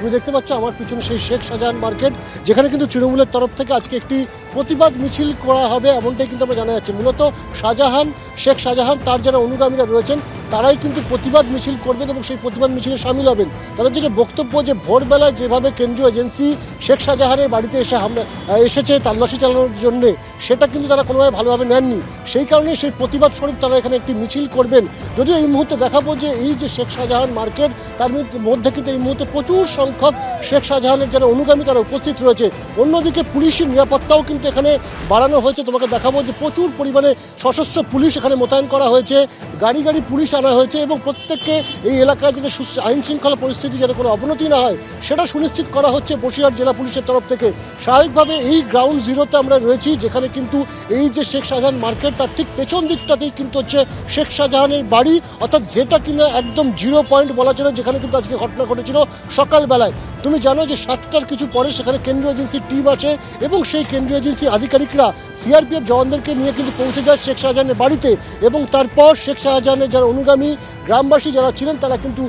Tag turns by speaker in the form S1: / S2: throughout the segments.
S1: তুমি দেখতে পাচ্ছ আমার পিছনে সেই শেখ শাহজাহান মার্কেট যেখানে কিন্তু তৃণমূলের তরফ থেকে আজকে একটি প্রতিবাদ মিছিল করা হবে এমনটাই কিন্তু আমরা জানা যাচ্ছে মূলত শাহজাহান শেখ শাহজাহান তার যারা অনুগামীরা রয়েছেন তারাই কিন্তু প্রতিবাদ মিছিল করবেন এবং সেই প্রতিবাদ মিছিলে সামিল হবেন তাদের যেটা বক্তব্য যে ভোরবেলায় যেভাবে কেন্দ্রীয় এজেন্সি শেখ শাহজাহানের বাড়িতে এসে হামলা এসেছে তল্লাশি চালানোর জন্য সেটা কিন্তু তারা কোনোভাবে ভালোভাবে নেননি সেই কারণে সেই প্রতিবাদ স্বরূপ তারা এখানে একটি মিছিল করবেন যদিও এই মুহূর্তে দেখাবো যে এই যে শেখ শাহজাহান মার্কেট তার মধ্যে কিন্তু এই মুহূর্তে প্রচুর সংখ্যক শেখ শাহজাহানের যারা অনুগামী তারা উপস্থিত রয়েছে অন্যদিকে পুলিশের নিরাপত্তাও কিন্তু এখানে বাড়ানো হয়েছে তোমাকে দেখাবো যে প্রচুর পরিমাণে সশস্ত্র পুলিশ এখানে মোতায়েন করা হয়েছে গাড়ি গাড়ি পুলিশ আনা হয়েছে এবং প্রত্যেককে এই এলাকায় যাতে আইন শৃঙ্খলা পরিস্থিতি যাতে কোনো অবনতি না হয় সেটা সুনিশ্চিত করা হচ্ছে বসিরহাট জেলা পুলিশের তরফ থেকে স্বাভাবিকভাবে এই গ্রাউন্ড জিরোতে আমরা রয়েছি যেখানে কিন্তু এই যে শেখ শাহজাহান মার্কেট তার ঠিক পেছন দিকটাতেই কিন্তু হচ্ছে শেখ শাহজাহানের বাড়ি অর্থাৎ যেটা কিনা একদম জিরো পয়েন্ট বলা চলে যেখানে কিন্তু আজকে ঘটনা ঘটেছিল সকালবেলায় তুমি জানো যে সাতটার কিছু পরে সেখানে কেন্দ্রীয় এজেন্সির টিম আছে এবং সেই কেন্দ্রীয় এজেন্সি আধিকারিকরা সিআরপিএফ জওয়ানদেরকে নিয়ে কিন্তু পৌঁছে যায় শেখ শাহজাহানের বাড়িতে এবং তারপর শেখ শাহজাহানের যারা অনুগামী গ্রামবাসী যারা ছিলেন তারা কিন্তু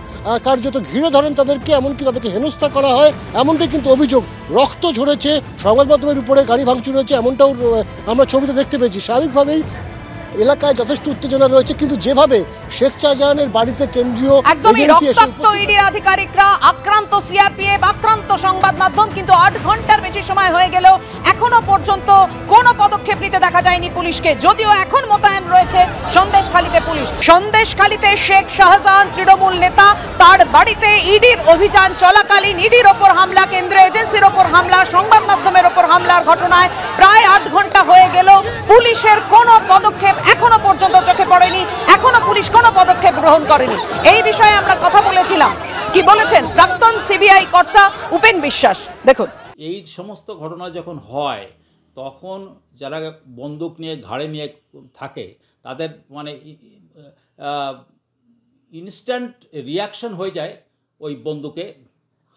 S1: কার্যত ঘিরে ধরেন তাদেরকে এমনকি তাদেরকে হেনস্থা করা হয় এমনটাই কিন্তু অভিযোগ রক্ত ঝরেছে সংবাদ মাধ্যমের উপরে গাড়ি ভাঙচুর হয়েছে এমনটাও আমরা ছবিতে দেখতে পেয়েছি স্বাভাবিকভাবেই এলাকায় যথেষ্ট উত্তেজনা রয়েছে কিন্তু যেভাবে শেখ শাহজাহানের বাড়িতে কেন্দ্রীয়
S2: আধিকারিকরা আক্রান্ত সিআরপিএফ আক্রান্ত সংবাদ মাধ্যম কিন্তু আট ঘন্টার বেশি সময় হয়ে এখনো পর্যন্ত পদক্ষেপ নিতে দেখা যায়নি পুলিশকে যদিও এখন মোতায়েন রয়েছে সন্দেশখালীতে পুলিশ সন্দেশখালীতে শেখ শাহজাহান তৃণমূল নেতা তার বাড়িতে ইডির অভিযান চলাকালীন ইডির ওপর হামলা কেন্দ্রীয় এজেন্সির ওপর হামলা সংবাদ মাধ্যমের ওপর হামলার ঘটনায় প্রায় ঘন্টা হয়ে গেল পুলিশের কোনো পদক্ষেপ এখনো পর্যন্ত চোখে পড়েনি এখনো পুলিশ কোনো পদক্ষেপ গ্রহণ করেনি এই বিষয়ে আমরা কথা বলেছিলাম কি বলেছেন প্রাক্তন সিবিআই কর্তা উপেন বিশ্বাস দেখুন
S3: এই সমস্ত ঘটনা যখন হয় তখন যারা বন্দুক নিয়ে ঘাড়ে নিয়ে থাকে তাদের মানে ইনস্ট্যান্ট রিয়াকশন হয়ে যায় ওই বন্দুকে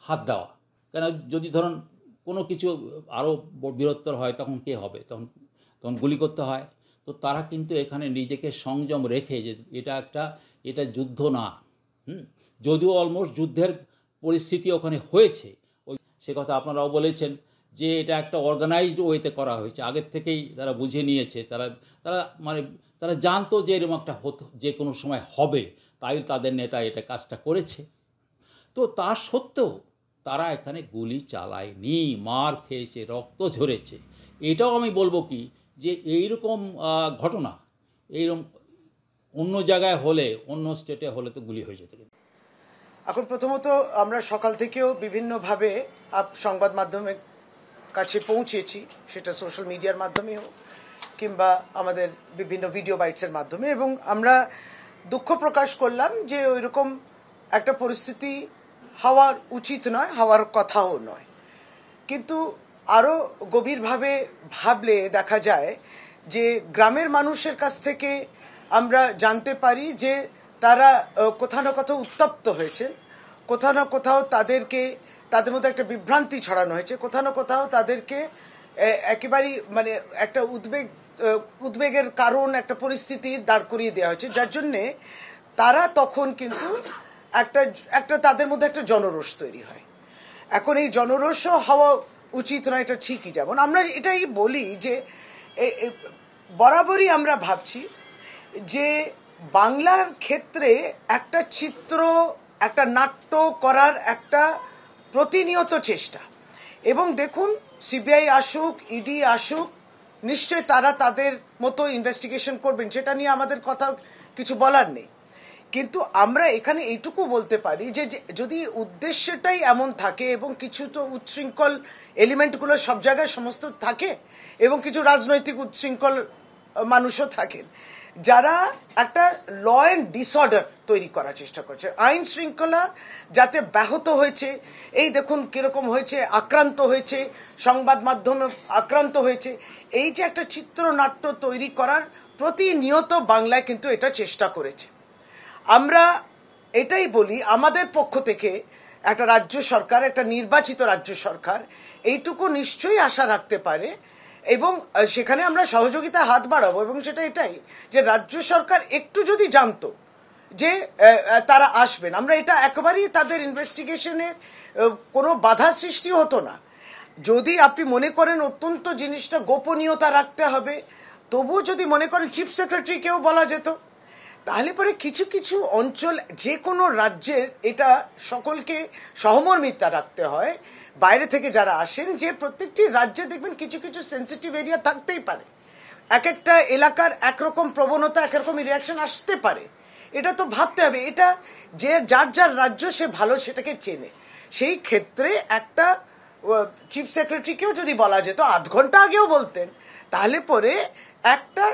S3: হাত দেওয়া কেন যদি ধরুন কোনো কিছু আরও বৃহত্তর হয় তখন কে হবে তখন তখন গুলি করতে হয় তো তারা কিন্তু এখানে নিজেকে সংযম রেখে যে এটা একটা এটা যুদ্ধ না হুম যদিও অলমোস্ট যুদ্ধের পরিস্থিতি ওখানে হয়েছে ওই সে কথা আপনারাও বলেছেন যে এটা একটা অর্গানাইজড ওয়েতে করা হয়েছে আগের থেকেই তারা বুঝে নিয়েছে তারা তারা মানে তারা জানতো যে এরকম একটা হতো যে কোনো সময় হবে তাই তাদের নেতা এটা কাজটা করেছে তো তা সত্ত্বেও তারা এখানে গুলি চালায়নি মার খেয়েছে রক্ত ঝরেছে এটাও আমি বলবো কি যে এইরকম ঘটনা এইরকম অন্য জায়গায় হলে অন্য স্টেটে হলে তো গুলি হয়ে যেত এখন প্রথমত আমরা সকাল থেকেও
S4: বিভিন্নভাবে আপ সংবাদ মাধ্যমে কাছে পৌঁছেছি সেটা সোশ্যাল মিডিয়ার মাধ্যমে হোক কিংবা আমাদের বিভিন্ন ভিডিও বাইটসের মাধ্যমে এবং আমরা দুঃখ প্রকাশ করলাম যে ওইরকম একটা পরিস্থিতি হওয়ার উচিত নয় হওয়ার কথাও নয় কিন্তু আরও গভীরভাবে ভাবলে দেখা যায় যে গ্রামের মানুষের কাছ থেকে আমরা জানতে পারি যে তারা কোথাও না কোথাও উত্তপ্ত হয়েছেন কোথাও না কোথাও তাদেরকে তাদের মধ্যে একটা বিভ্রান্তি ছড়ানো হয়েছে কোথাও না কোথাও তাদেরকে একেবারেই মানে একটা উদ্বেগ উদ্বেগের কারণ একটা পরিস্থিতি দাঁড় করিয়ে দেওয়া হয়েছে যার জন্যে তারা তখন কিন্তু একটা একটা তাদের মধ্যে একটা জনরোষ তৈরি হয় এখন এই জনরোষ হওয়া উচিত নয় এটা ঠিকই যেমন আমরা এটাই বলি যে বরাবরই আমরা ভাবছি যে বাংলার ক্ষেত্রে একটা চিত্র একটা নাট্য করার একটা প্রতিনিয়ত চেষ্টা এবং দেখুন সিবিআই আসুক ইডি আসুক নিশ্চয় তারা তাদের মতো ইনভেস্টিগেশন করবেন সেটা নিয়ে আমাদের কথা কিছু বলার নেই কিন্তু আমরা এখানে এইটুকু বলতে পারি যে যদি উদ্দেশ্যটাই এমন থাকে এবং কিছু তো উচ্ছৃঙ্খল এলিমেন্টগুলো সব জায়গায় সমস্ত থাকে এবং কিছু রাজনৈতিক উচ্ছৃঙ্খল মানুষও থাকেন যারা একটা ল অ্যান্ড ডিসঅর্ডার তৈরি করার চেষ্টা করছে আইন শৃঙ্খলা যাতে ব্যাহত হয়েছে এই দেখুন কীরকম হয়েছে আক্রান্ত হয়েছে সংবাদ মাধ্যমে আক্রান্ত হয়েছে এই যে একটা চিত্রনাট্য তৈরি করার প্রতিনিয়ত বাংলায় কিন্তু এটা চেষ্টা করেছে আমরা এটাই বলি আমাদের পক্ষ থেকে একটা রাজ্য সরকার একটা নির্বাচিত রাজ্য সরকার এইটুকু নিশ্চয়ই আশা রাখতে পারে এবং সেখানে আমরা সহযোগিতা হাত বাড়াবো এবং সেটা এটাই যে রাজ্য সরকার একটু যদি জানতো যে তারা আসবেন আমরা এটা একেবারেই তাদের ইনভেস্টিগেশনের কোনো বাধা সৃষ্টি হতো না যদি আপনি মনে করেন অত্যন্ত জিনিসটা গোপনীয়তা রাখতে হবে তবুও যদি মনে করেন চিফ সেক্রেটারিকেও বলা যেত তাহলে পরে কিছু কিছু অঞ্চল যে কোনো রাজ্যের এটা সকলকে সহমর্মিতা রাখতে হয় বাইরে থেকে যারা আসেন যে প্রত্যেকটি রাজ্যে দেখবেন কিছু কিছু সেন্সিটিভ এরিয়া থাকতেই পারে এক একটা এলাকার একরকম প্রবণতা একরকম রিয়াকশন আসতে পারে এটা তো ভাবতে হবে এটা যে যার যার রাজ্য সে ভালো সেটাকে চেনে সেই ক্ষেত্রে একটা চিফ সেক্রেটারিকেও যদি বলা যেত আধ ঘন্টা আগেও বলতেন তাহলে পরে একটা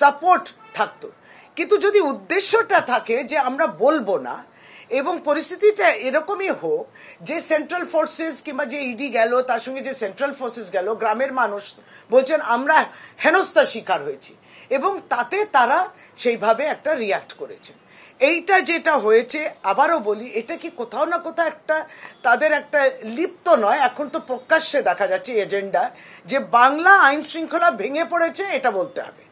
S4: সাপোর্ট থাকতো কিন্তু যদি উদ্দেশ্যটা থাকে যে আমরা বলবো না এবং পরিস্থিতিটা এরকমই হোক যে সেন্ট্রাল ফোর্সেস কিংবা যে ইডি e গেল তার সঙ্গে যে সেন্ট্রাল ফোর্সেস গেল গ্রামের মানুষ বলছেন আমরা হেনস্থার শিকার হয়েছি এবং তাতে তারা সেইভাবে একটা রিয়াক্ট করেছে এইটা যেটা হয়েছে আবারও বলি এটা কি কোথাও না কোথাও একটা তাদের একটা লিপ্ত নয় এখন তো প্রকাশ্যে দেখা যাচ্ছে এজেন্ডা যে বাংলা আইন শৃঙ্খলা ভেঙে পড়েছে এটা বলতে হবে